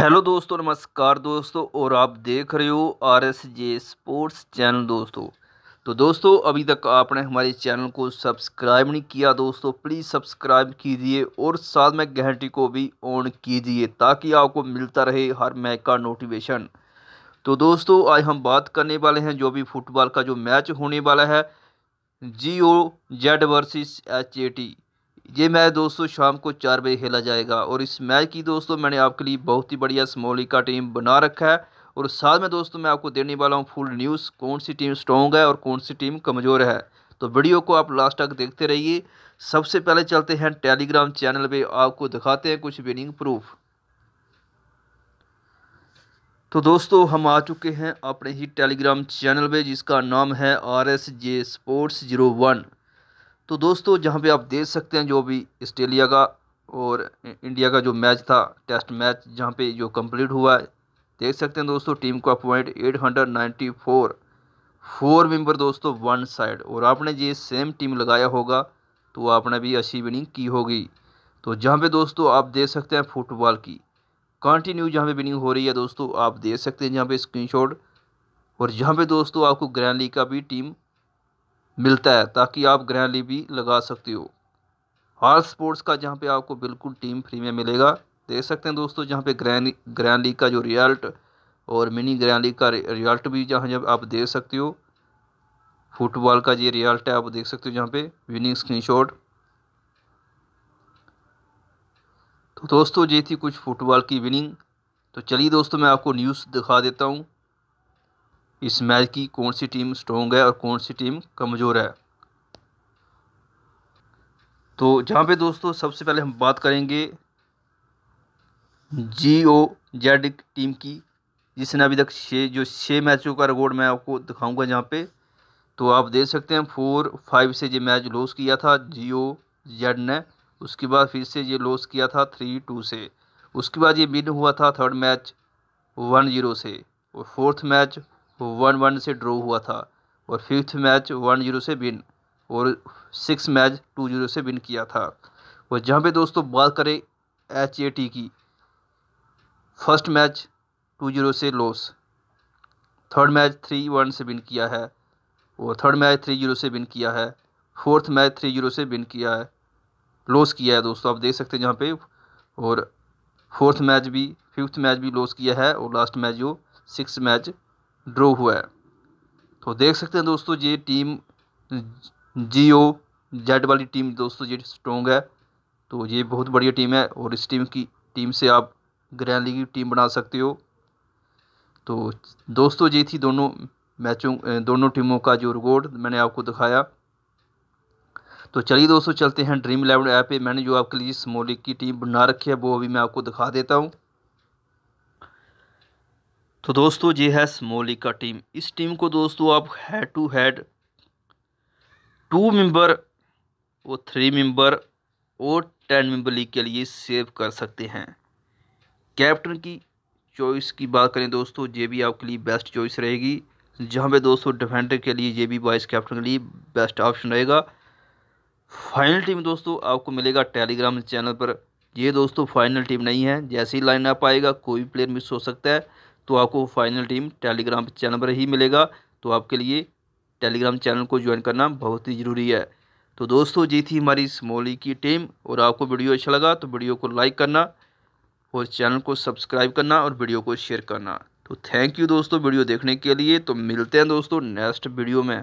hello दोस्तों नमस्कार दोस्तों और आप देख रहे हो R S J sports channel दोस्तों तो दोस्तों अभी तक आपने हमारे चैनल को सब्सक्राइब नहीं किया दोस्तों प्लीज़ सब्सक्राइब कीजिए और साथ में घंटी को भी ऑन कीजिए ताकि आपको मिलता रहे हर मैच का नोटिफिकेशन तो दोस्तों आज हम बात करने वाले हैं जो भी फुटबॉल का जो मैच होने वाला है G O Z versus H A T ये मैच दोस्तों शाम को चार बजे खेला जाएगा और इस मैच की दोस्तों मैंने आपके लिए बहुत ही बढ़िया स्मोली का टीम बना रखा है और साथ में दोस्तों मैं आपको देने वाला हूँ फुल न्यूज़ कौन सी टीम स्ट्रॉन्ग है और कौन सी टीम कमज़ोर है तो वीडियो को आप लास्ट तक देखते रहिए सबसे पहले चलते हैं टेलीग्राम चैनल पर आपको दिखाते हैं कुछ विनिंग प्रूफ तो दोस्तों हम आ चुके हैं अपने ही टेलीग्राम चैनल पे जिसका नाम है R S J sports zero one तो दोस्तों जहाँ पे आप देख सकते हैं जो भी ऑस्ट्रेलिया का और इंडिया का जो मैच था टेस्ट मैच जहाँ पे जो कंप्लीट हुआ है देख सकते हैं दोस्तों टीम का point eight hundred ninety four four member दोस्तों वन साइड और आपने ये सेम टीम लगाया होगा तो आपने भी अच्छी विनिंग की होगी तो जहाँ पे दोस्तों आप देख सकते हैं फुटबॉल की कंटिन्यू जहाँ पे विनिंग हो रही है दोस्तों आप देख सकते हैं जहाँ पे स्क्रीनशॉट और जहाँ पे दोस्तों आपको ग्रैंड लीग का भी टीम मिलता है ताकि आप ग्रहली भी लगा सकते हो हॉल स्पोर्ट्स का जहाँ पे आपको बिल्कुल टीम फ्री में मिलेगा देख सकते हैं दोस्तों जहाँ पे ग्रैंड ग्रैंड लीग का जो रिजल्ट और मिनी ग्रैंड लीग का रिजल्ट भी जहाँ जब आप देख सकते हो फुटबॉल का ये रिजल्ट है आप देख सकते हो जहाँ पे विनिंग स्क्रीनशॉट तो दोस्तों ये थी कुछ फुटबॉल की विनिंग तो चलिए दोस्तों मैं आपको न्यूज़ दिखा देता हूँ इस मैच की कौन सी टीम स्ट्रॉन्ग है और कौन सी टीम कमज़ोर है तो जहाँ पे दोस्तों सबसे पहले हम बात करेंगे जी ओ जेड टीम की जिसने अभी तक छः जो छः मैचों का रिकॉर्ड मैं आपको दिखाऊंगा जहाँ पे तो आप देख सकते हैं फोर फाइव से ये मैच लॉस किया था जी ओ जेड ने उसके बाद फिर से ये लॉस किया था थ्री टू से उसके बाद ये विन हुआ था थर्ड मैच वन जीरो से और फोर्थ मैच वन वन से ड्रॉ हुआ था और फिफ्थ मैच वन जीरो से विन और सिक्स मैच टू जीरो से विन किया था और जहाँ पे दोस्तों बात करें एच ए टी की फर्स्ट मैच टू जीरो से loss third match three one से विन किया है और थर्ड मैच थ्री जीरो से विन किया है फोर्थ मैच थ्री जीरो से विन किया है लॉस किया है दोस्तों आप देख सकते हैं जहाँ पे और फोर्थ मैच भी फिफ्थ मैच भी लॉस किया है और लास्ट मैच जो सिक्स मैच ड्रॉ हुआ है तो देख सकते हैं दोस्तों ये टीम जी ओ जेड वाली टीम दोस्तों ये स्ट्रॉन्ग है तो ये बहुत बढ़िया टीम है और इस टीम की टीम से आप ग्रैंड लीग की टीम बना सकते हो तो दोस्तों ये थी दोनों मैचों दोनों टीमों का जो रिकॉर्ड मैंने आपको दिखाया तो चलिए दोस्तों चलते हैं ड्रीम इलेवन ऐप पे मैंने जो आपके लिए स्मॉल लीग की टीम बना रखी है वो अभी मैं आपको दिखा देता हूँ तो दोस्तों ये है स्मोली का टीम इस टीम को दोस्तों आप head to head two member और थ्री मेंबर और टेन मेंबर लीग के लिए सेव कर सकते हैं कैप्टन की चॉइस की बात करें दोस्तों ये भी आपके लिए बेस्ट चॉइस रहेगी जहाँ पे दोस्तों डिफेंडर के लिए ये भी वाइस कैप्टन के लिए बेस्ट ऑप्शन रहेगा फाइनल टीम दोस्तों आपको मिलेगा टेलीग्राम चैनल पर ये दोस्तों फाइनल टीम नहीं है जैसे ही लाइन अप आएगा कोई भी प्लेयर मिस हो सकता है तो आपको फाइनल टीम टेलीग्राम चैनल पर ही मिलेगा तो आपके लिए टेलीग्राम चैनल को ज्वाइन करना बहुत ही ज़रूरी है तो दोस्तों जी थी हमारी स्मोली की टीम और आपको वीडियो अच्छा लगा तो वीडियो को लाइक करना और चैनल को सब्सक्राइब करना और वीडियो को शेयर करना तो थैंक यू दोस्तों वीडियो देखने के लिए तो मिलते हैं दोस्तों नेक्स्ट वीडियो में